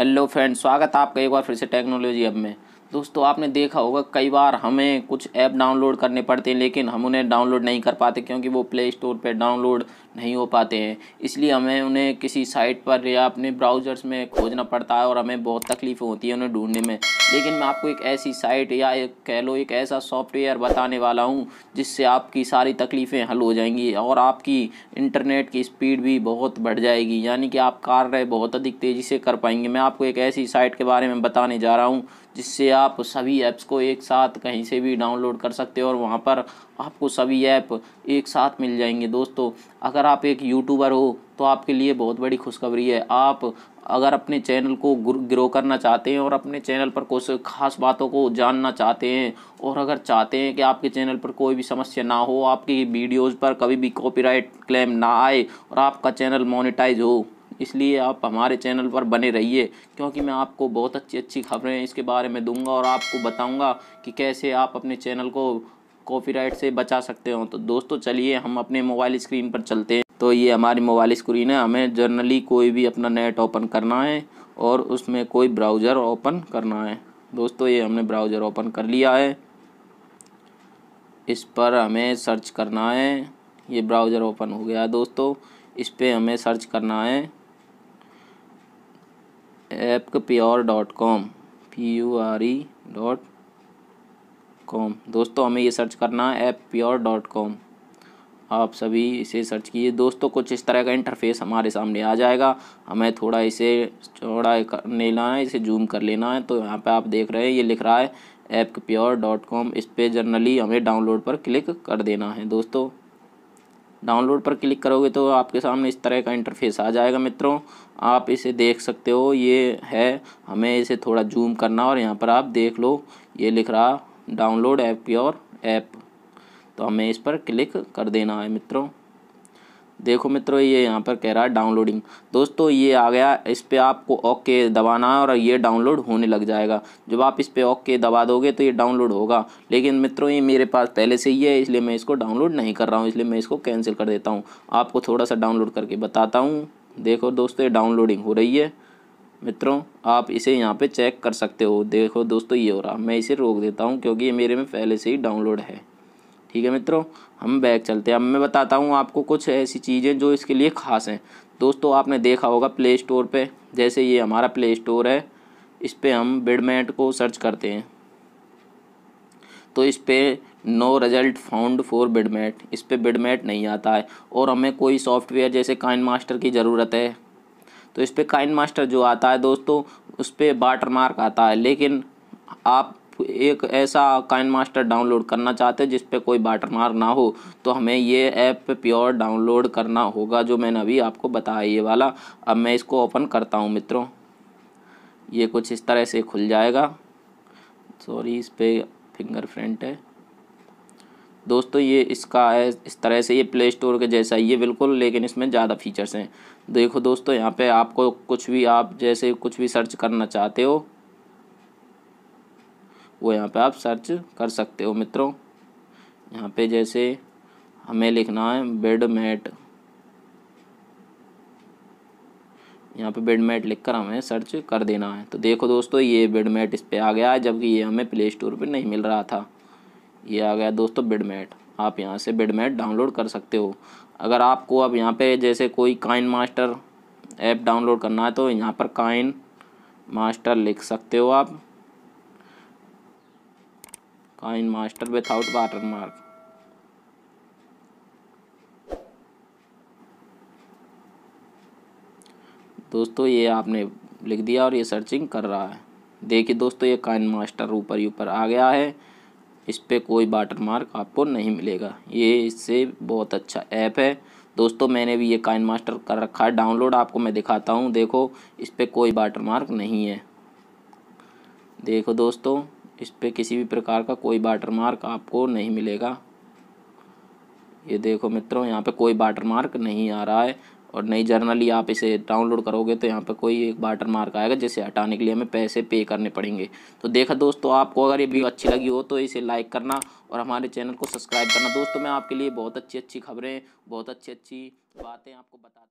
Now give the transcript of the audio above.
hello friend स्वागत है आपका एक बार फिर से टेक्नोलॉजी अब में दोस्तों आपने देखा होगा कई बार हमें कुछ ऐप डाउनलोड करने पड़ते हैं लेकिन हम उन्हें डाउनलोड नहीं कर पाते क्योंकि वो प्ले स्टोर पर डाउनलोड नहीं हो पाते हैं इसलिए हमें उन्हें किसी साइट पर या अपने ब्राउज़र्स में खोजना पड़ता है और हमें बहुत तकलीफ़ होती है उन्हें ढूंढने में लेकिन मैं आपको एक ऐसी साइट या एक कह लो एक ऐसा सॉफ्टवेयर बताने वाला हूँ जिससे आपकी सारी तकलीफ़ें हल हो जाएंगी और आपकी इंटरनेट की स्पीड भी बहुत बढ़ जाएगी यानी कि आप कार्य बहुत अधिक तेज़ी से कर पाएंगे मैं आपको एक ऐसी साइट के बारे में बताने जा रहा हूँ जिससे आप सभी ऐप्स को एक साथ कहीं से भी डाउनलोड कर सकते हो और वहाँ पर आपको सभी ऐप एक साथ मिल जाएंगे दोस्तों अगर आप एक यूट्यूबर हो तो आपके लिए बहुत बड़ी खुशखबरी है आप अगर अपने चैनल को ग्रो करना चाहते हैं और अपने चैनल पर कुछ खास बातों को जानना चाहते हैं और अगर चाहते हैं कि आपके चैनल पर कोई भी समस्या ना हो आपकी वीडियोज़ पर कभी भी कॉपीराइट क्लेम ना आए और आपका चैनल मोनिटाइज हो इसलिए आप हमारे चैनल पर बने रहिए क्योंकि मैं आपको बहुत अच्छी अच्छी खबरें इसके बारे में दूंगा और आपको बताऊंगा कि कैसे आप अपने चैनल को कॉपीराइट से बचा सकते हो तो दोस्तों चलिए हम अपने मोबाइल स्क्रीन पर चलते हैं तो ये हमारी मोबाइल स्क्रीन है हमें जनरली कोई भी अपना नेट ओपन करना है और उसमें कोई ब्राउज़र ओपन करना है दोस्तों ये हमने ब्राउज़र ओपन कर लिया है इस पर हमें सर्च करना है ये ब्राउज़र ओपन हो गया है दोस्तों इस पर हमें सर्च करना है एप्क pure dot com P U R E dot com दोस्तों हमें ये सर्च करना है ऐप प्योर डॉट कॉम आप सभी इसे सर्च कीजिए दोस्तों कुछ इस तरह का इंटरफेस हमारे सामने आ जाएगा हमें थोड़ा इसे चौड़ा कर लेना है इसे जूम कर लेना है तो यहाँ पे आप देख रहे हैं ये लिख रहा है ऐप प्योर डॉट कॉम इस पर जर्नली हमें डाउनलोड पर क्लिक कर देना है दोस्तों डाउनलोड पर क्लिक करोगे तो आपके सामने इस तरह का इंटरफेस आ जाएगा मित्रों आप इसे देख सकते हो ये है हमें इसे थोड़ा जूम करना और यहाँ पर आप देख लो ये लिख रहा डाउनलोड ऐप की और ऐप तो हमें इस पर क्लिक कर देना है मित्रों देखो मित्रों ये यहाँ पर कह रहा है डाउनलोडिंग दोस्तों ये आ गया इस पर आपको ओके दबाना है और ये डाउनलोड होने लग जाएगा जब आप इस पर ओके दबा दोगे तो ये डाउनलोड होगा लेकिन मित्रों ये मेरे पास पहले से ही है इसलिए मैं इसको डाउनलोड नहीं कर रहा हूँ इसलिए मैं इसको कैंसिल कर देता हूँ आपको थोड़ा सा डाउनलोड करके बताता हूँ देखो दोस्तों ये डाउनलोडिंग हो रही है मित्रों आप इसे यहाँ पर चेक कर सकते हो देखो दोस्तों ये हो रहा मैं इसे रोक देता हूँ क्योंकि ये मेरे में पहले से ही डाउनलोड है ठीक है मित्रों हम बैग चलते हैं अब मैं बताता हूँ आपको कुछ ऐसी चीज़ें जो इसके लिए ख़ास हैं दोस्तों आपने देखा होगा प्ले स्टोर पर जैसे ये हमारा प्ले स्टोर है इस पर हम बेडमेट को सर्च करते हैं तो इस पर no result found for bedmate इस पर बेडमेट नहीं आता है और हमें कोई सॉफ्टवेयर जैसे काइन मास्टर की ज़रूरत है तो इस पर काइन मास्टर जो आता है दोस्तों उस पर वाटर मार्क आता है लेकिन आप एक ऐसा काइन मास्टर डाउनलोड करना चाहते हैं जिस पर कोई बाटर मार ना हो तो हमें ये ऐप प्योर डाउनलोड करना होगा जो मैंने अभी आपको बताया ये वाला अब मैं इसको ओपन करता हूँ मित्रों ये कुछ इस तरह से खुल जाएगा सॉरी इस पर फिंगरप्रिंट है दोस्तों ये इसका है इस तरह से ये प्ले स्टोर के जैसा ही बिल्कुल लेकिन इसमें ज़्यादा फीचर्स हैं देखो दोस्तों यहाँ पे आपको कुछ भी आप जैसे कुछ भी सर्च करना चाहते हो वो यहाँ पे आप सर्च कर सकते हो मित्रों यहाँ पे जैसे हमें लिखना है बेड मैट यहाँ पे बेड मैट लिख कर हमें सर्च कर देना है तो देखो दोस्तों ये बेड मैट इस पर आ गया है जबकि ये हमें प्ले स्टोर पर नहीं मिल रहा था ये आ गया दोस्तों बेड मैट आप यहाँ से बेड मैट डाउनलोड कर सकते हो अगर आपको अब यहाँ पे जैसे कोई काइन मास्टर ऐप डाउनलोड करना है तो यहाँ पर काइन मास्टर लिख सकते हो आप KineMaster without watermark दोस्तों ये आपने लिख दिया और ये सर्चिंग कर रहा है देखिए दोस्तों ये काइन मास्टर ऊपर ही ऊपर आ गया है इस पर कोई वाटर मार्क आपको नहीं मिलेगा ये इससे बहुत अच्छा ऐप है दोस्तों मैंने भी ये काइन मास्टर कर रखा है डाउनलोड आपको मैं दिखाता हूँ देखो इस पर कोई वाटर मार्क नहीं है देखो दोस्तों इस पर किसी भी प्रकार का कोई वाटर मार्क आपको नहीं मिलेगा ये देखो मित्रों यहाँ पे कोई वाटर मार्क नहीं आ रहा है और नई जर्नली आप इसे डाउनलोड करोगे तो यहाँ पे कोई एक वाटर मार्क आएगा जिसे हटाने के लिए हमें पैसे पे करने पड़ेंगे तो देखा दोस्तों आपको अगर ये वीडियो अच्छी लगी हो तो इसे लाइक करना और हमारे चैनल को सब्सक्राइब करना दोस्तों मैं आपके लिए बहुत अच्छी अच्छी खबरें बहुत अच्छी अच्छी बातें आपको बता